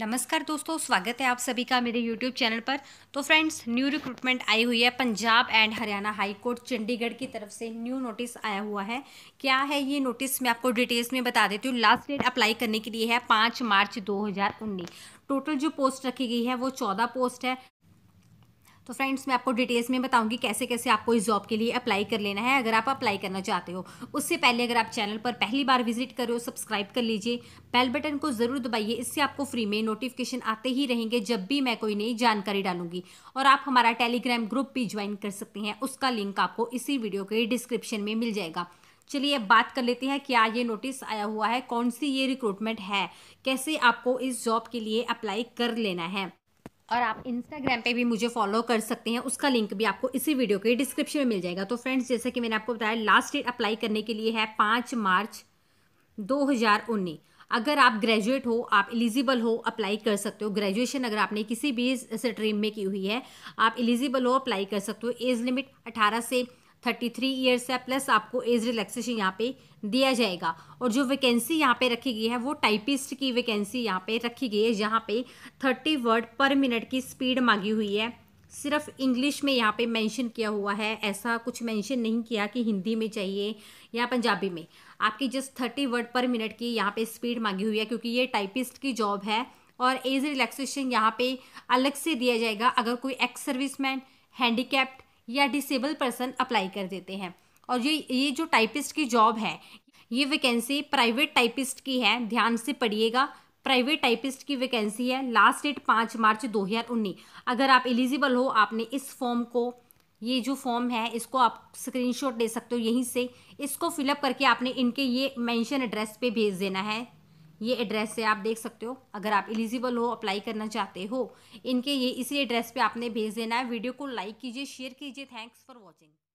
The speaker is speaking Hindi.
नमस्कार दोस्तों स्वागत है आप सभी का मेरे यूट्यूब चैनल पर तो फ्रेंड्स न्यू रिक्रूटमेंट आई हुई है Punjab and Haryana high court Chandigarh की तरफ से न्यू नोटिस आया हुआ है क्या है ये नोटिस मैं आपको डिटेल्स में बता देती हूँ लास्ट डेट अप्लाई करने के लिए है पाँच मार्च उन्नीस टोटल जो पोस्ट रखी गई है वो चौदह पोस्ट है तो फ्रेंड्स मैं आपको डिटेल्स में बताऊंगी कैसे कैसे आपको इस जॉब के लिए अप्लाई कर लेना है अगर आप अप्लाई करना चाहते हो उससे पहले अगर आप चैनल पर पहली बार विजिट करो सब्सक्राइब कर लीजिए बेल बटन को ज़रूर दबाइए इससे आपको फ्री में नोटिफिकेशन आते ही रहेंगे जब भी मैं कोई नई जानकारी डालूंगी और आप हमारा टेलीग्राम ग्रुप भी ज्वाइन कर सकते हैं उसका लिंक आपको इसी वीडियो के डिस्क्रिप्शन में मिल जाएगा चलिए अब बात कर लेते हैं क्या ये नोटिस आया हुआ है कौन सी ये रिक्रूटमेंट है कैसे आपको इस जॉब के लिए अप्लाई कर लेना है और आप इंस्टाग्राम पे भी मुझे फॉलो कर सकते हैं उसका लिंक भी आपको इसी वीडियो के डिस्क्रिप्शन में मिल जाएगा तो फ्रेंड्स जैसे कि मैंने आपको बताया लास्ट डेट अप्लाई करने के लिए है पाँच मार्च 2019 अगर आप ग्रेजुएट हो आप एलिजिबल हो अप्लाई कर सकते हो ग्रेजुएशन अगर आपने किसी भी स्ट्रीम में की हुई है आप एलिजिबल हो अप्लाई कर सकते हो एज लिमिट 18 से थर्टी थ्री ईयर्स है प्लस आपको एज रिलैक्सेशन यहाँ पे दिया जाएगा और जो वैकेंसी यहाँ पे रखी गई है वो टाइपिस्ट की वैकेंसी यहाँ पे रखी गई है जहाँ पे थर्टी वर्ड पर मिनट की स्पीड मांगी हुई है सिर्फ इंग्लिश में यहाँ पे मेंशन किया हुआ है ऐसा कुछ मेंशन नहीं किया कि हिंदी में चाहिए या पंजाबी में आपकी just thirty word per minute की यहाँ पे स्पीड मांगी हुई है क्योंकि ये टाइपिस्ट की जॉब है और एज रिलैक्सेशन यहाँ पे अलग से दिया जाएगा अगर कोई एक्स सर्विसमैन हैंडीकैप्ड या डिसेबल पर्सन अप्लाई कर देते हैं और ये ये जो टाइपिस्ट की जॉब है ये वैकेंसी प्राइवेट टाइपिस्ट की है ध्यान से पढ़िएगा प्राइवेट टाइपिस्ट की वैकेंसी है लास्ट डेट पाँच मार्च 2019 अगर आप एलिजिबल हो आपने इस फॉर्म को ये जो फॉर्म है इसको आप स्क्रीनशॉट ले सकते हो यहीं से इसको फिलअप करके आपने इनके ये मेंशन एड्रेस पे भेज देना है ये एड्रेस से आप देख सकते हो अगर आप एलिजिबल हो अप्लाई करना चाहते हो इनके ये इसी एड्रेस पे आपने भेज देना है वीडियो को लाइक कीजिए शेयर कीजिए थैंक्स फॉर वॉचिंग